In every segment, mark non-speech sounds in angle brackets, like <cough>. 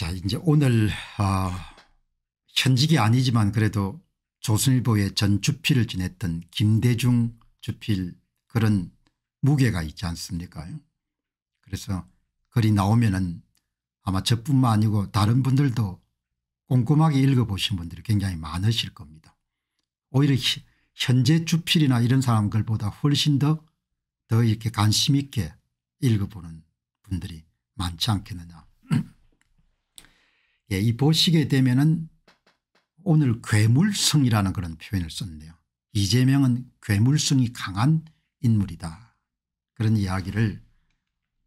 자 이제 오늘 어, 현직이 아니지만 그래도 조선일보의 전 주필을 지냈던 김대중 주필 그런 무게가 있지 않습니까 그래서 글이 나오면 은 아마 저뿐만 아니고 다른 분들도 꼼꼼하게 읽어보신 분들이 굉장히 많으실 겁니다. 오히려 현재 주필이나 이런 사람 글보다 훨씬 더, 더 이렇게 관심 있게 읽어보는 분들이 많지 않겠느냐 예, 이 보시게 되면은 오늘 괴물성이라는 그런 표현을 썼네요. 이재명은 괴물성이 강한 인물이다. 그런 이야기를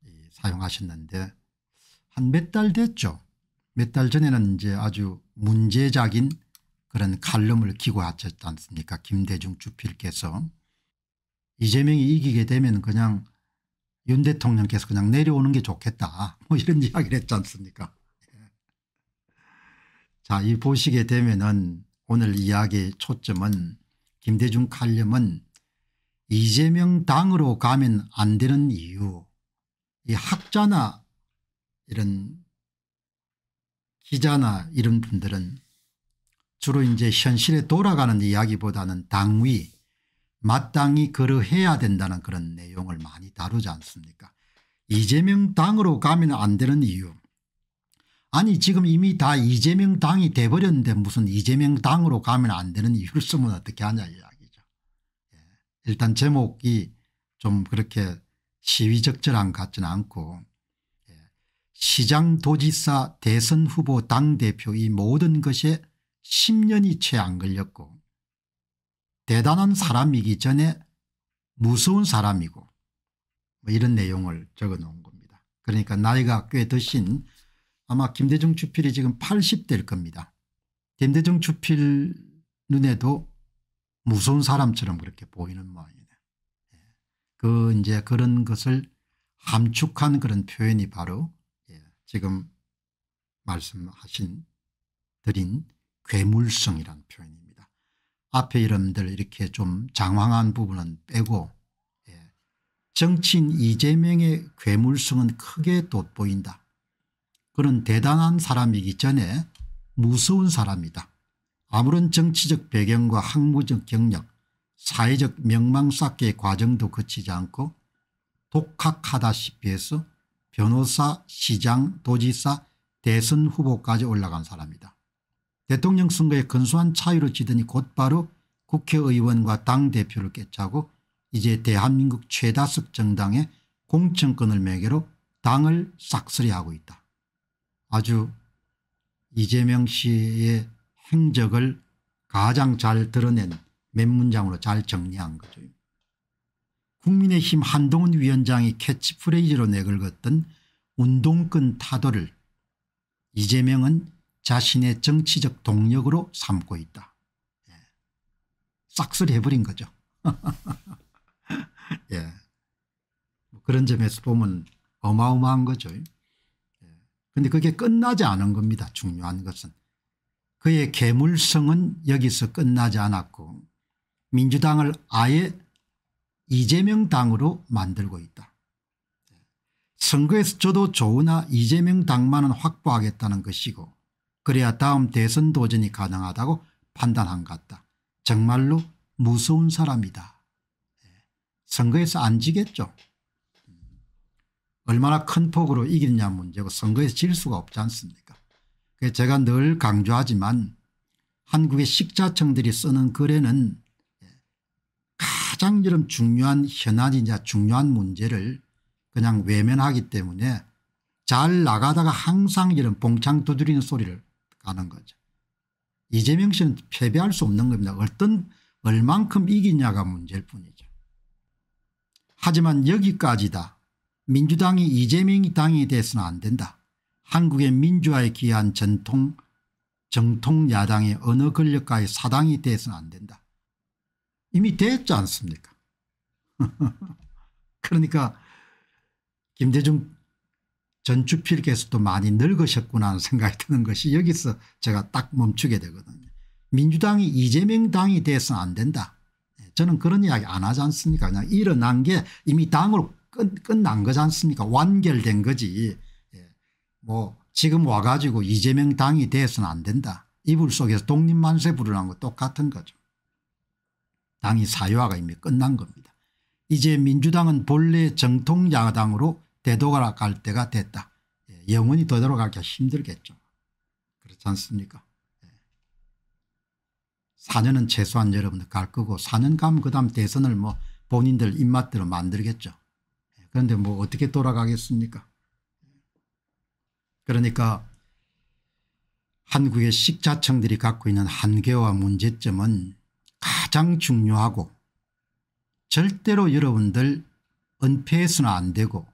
예, 사용하셨는데 한 몇 달 됐죠. 몇 달 전에는 이제 아주 문제작인 그런 칼럼을 기고하셨지 않습니까 김대중 주필께서 이재명이 이기게 되면 그냥 윤 대통령께서 그냥 내려오는 게 좋겠다 뭐 이런 <laughs> 이야기를 했지 않습니까 자, 이 보시게 되면은 오늘 이야기의 초점은 김대중 칼럼은 이재명 당으로 가면 안 되는 이유 이 학자나 이런 기자나 이런 분들은 주로 이제 현실에 돌아가는 이야기보다는 당위 마땅히 그러해야 된다는 그런 내용을 많이 다루지 않습니까 이재명 당으로 가면 안 되는 이유 아니 지금 이미 다 이재명 당이 돼버렸는데 무슨 이재명 당으로 가면 안 되는 이유를 쓰면 어떻게 하냐 이야기죠. 예. 일단 제목이 좀 그렇게 시위적절한 것 같지는 않고 예. 시장도지사 대선 후보 당대표 이 모든 것에 10년이 채 안 걸렸고 대단한 사람이기 전에 무서운 사람이고 뭐 이런 내용을 적어놓은 겁니다. 그러니까 나이가 꽤 드신 아마 김대중 주필이 지금 80대일 겁니다. 김대중 주필 눈에도 무서운 사람처럼 그렇게 보이는 모양이네그 예. 이제 그런 것을 함축한 그런 표현이 바로 예, 지금 말씀하신 드린 괴물성이란 표현입니다. 앞에 이름들 이렇게 좀 장황한 부분은 빼고 예. 정치인 이재명의 괴물성은 크게 돋보인다. 그런 대단한 사람이기 전에 무서운 사람이다. 아무런 정치적 배경과 학무적 경력 사회적 명망 쌓기의 과정도 거치지 않고 독학하다시피 해서 변호사 시장 도지사 대선 후보까지 올라간 사람이다. 대통령 선거에 근소한 차이로 지더니 곧바로 국회의원과 당대표를 깨차고 이제 대한민국 최다석 정당의 공천권을 매개로 당을 싹쓸이하고 있다. 아주 이재명 씨의 행적을 가장 잘 드러낸 몇 문장으로 잘 정리한 거죠. 국민의힘 한동훈 위원장이 캐치프레이즈로 내걸었던 운동권 타도를 이재명은 자신의 정치적 동력으로 삼고 있다. 예. 싹쓸 해버린 거죠. <laughs> 예. 뭐 그런 점에서 보면 어마어마한 거죠. 그런데 그게 끝나지 않은 겁니다. 중요한 것은. 그의 괴물성은 여기서 끝나지 않았고 민주당을 아예 이재명 당으로 만들고 있다. 선거에서 저도 좋으나 이재명 당만은 확보하겠다는 것이고 그래야 다음 대선 도전이 가능하다고 판단한 것 같다. 정말로 무서운 사람이다. 예. 선거에서 안 지겠죠. 얼마나 큰 폭으로 이기느냐 문제고 그 선거에서 질 수가 없지 않습니까 제가 늘 강조하지만 한국의 식자층들이 쓰는 글에는 가장 이런 중요한 현안이냐 중요한 문제를 그냥 외면하기 때문에 잘 나가다가 항상 이런 봉창 두드리는 소리를 가는 거죠. 이재명 씨는 패배할 수 없는 겁니다. 어떤 얼만큼 이기냐가 문제일 뿐이죠. 하지만 여기까지다. 민주당이 이재명이 당이 돼서는 안 된다. 한국의 민주화에 기여한 전통 정통 야당의 어느 권력가의 사당이 돼서는 안 된다. 이미 됐지 않습니까 <laughs> 그러니까 김대중 전주필께서도 많이 늙으셨구나 하는 생각이 드는 것이 여기서 제가 딱 멈추게 되거든요. 민주당이 이재명 당이 돼서는 안 된다. 네, 저는 그런 이야기 안 하지 않습니까 그냥 일어난 게 이미 당으로 끝, 끝난 거지 않습니까 완결된 거지 예. 뭐 지금 와가지고 이재명 당이 돼서는 안 된다 이불 속에서 독립만세 부르는 거 똑같은 거죠 당이 사유화가 이미 끝난 겁니다 이제 민주당은 본래 정통 야당으로 되돌아갈 때가 됐다 예. 영원히 되돌아가기가 힘들겠죠 그렇지 않습니까 4년은 예. 최소한 여러분들 갈 거고 4년 가면 그 다음 대선을 뭐 본인들 입맛대로 만들겠죠. 그런데 뭐 어떻게 돌아가겠습니까 그러니까 한국의 식자층들이 갖고 있는 한계와 문제점은 가장 중요하고 절대로 여러분들 은폐해서는 안 되고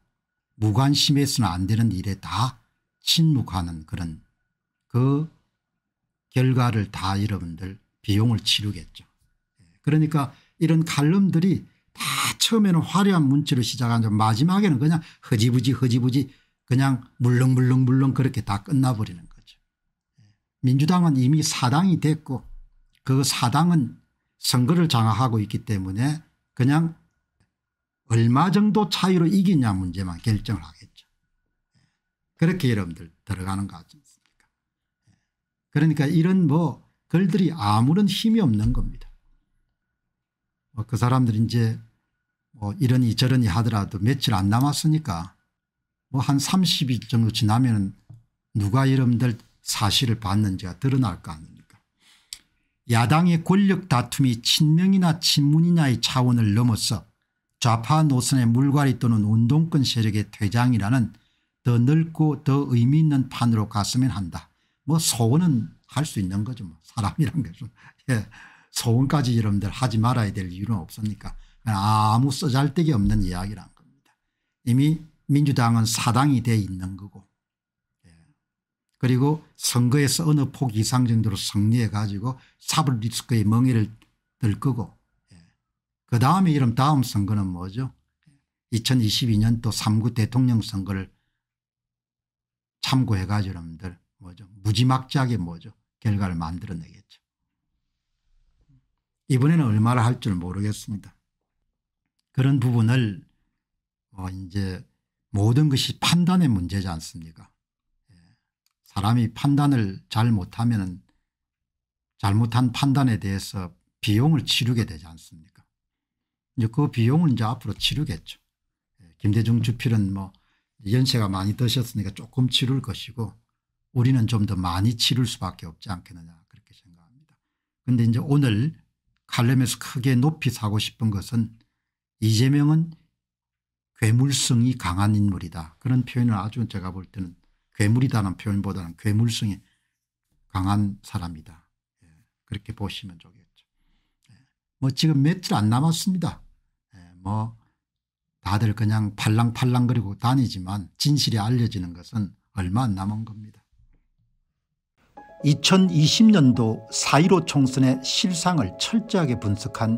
무관심해서는 안 되는 일에 다 침묵하는 그런 그 결과를 다 여러분들 비용을 치르겠죠. 그러니까 이런 칼럼들이 처음에는 화려한 문체로 시작하는데 마지막에는 그냥 허지부지 허지부지 그냥 물렁물렁물렁 그렇게 다 끝나버리는 거죠. 예. 민주당은 이미 사당이 됐고 그 사당은 선거를 장악하고 있기 때문에 그냥 얼마 정도 차이로 이기냐 문제만 결정을 하겠죠. 예. 그렇게 여러분들 들어가는 것 같지 않습니까 예. 그러니까 이런 뭐 글들이 아무런 힘이 없는 겁니다. 뭐 그 사람들이 이제 뭐 이러니 저러니 하더라도 며칠 안 남았으니까 뭐 한 30일 정도 지나면 누가 여러분들 사실을 봤는지가 드러날 거 아닙니까 야당의 권력 다툼이 친명이나 친문이냐의 차원을 넘어서 좌파 노선의 물갈이 또는 운동권 세력의 퇴장이라는 더 넓고 더 의미 있는 판으로 갔으면 한다. 뭐 소원은 할 수 있는 거죠. 뭐. 사람이란 거 예. 소원까지 여러분들 하지 말아야 될 이유는 없으니까 아무 써잘데기 없는 이야기란 겁니다. 이미 민주당은 사당이 돼 있는 거고 예. 그리고 선거에서 어느 폭 이상 정도로 승리해 가지고 사불 리스크의 멍에를 들 거고 예. 그 다음에 이름 다음 선거는 뭐죠 2022년 예. 또 3구 대통령 선거를 참고해 가지고 여러분들 뭐죠 무지막지하게 뭐죠 결과를 만들어내겠죠. 이번에는 얼마나 할 줄 모르겠습니다. 그런 부분을 어 이제 모든 것이 판단의 문제지 않습니까 예. 사람이 판단을 잘 못하면 잘못한 판단에 대해서 비용을 치르게 되지 않습니까 이제 그 비용은 이제 앞으로 치르겠죠. 예. 김대중 주필은 뭐 연세가 많이 드셨으니까 조금 치를 것이고 우리는 좀 더 많이 치를 수밖에 없지 않겠느냐 그렇게 생각합니다. 그런데 이제 오늘 칼럼에서 크게 높이 사고 싶은 것은 이재명은 괴물성이 강한 인물이다. 그런 표현을 아주 제가 볼 때는 괴물이다는 표현보다는 괴물성이 강한 사람이다. 예, 그렇게 보시면 좋겠죠. 예, 뭐 지금 며칠 안 남았습니다. 예, 뭐 다들 그냥 팔랑팔랑거리고 다니지만 진실이 알려지는 것은 얼마 안 남은 겁니다. 2020년도 4.15 총선의 실상을 철저하게 분석한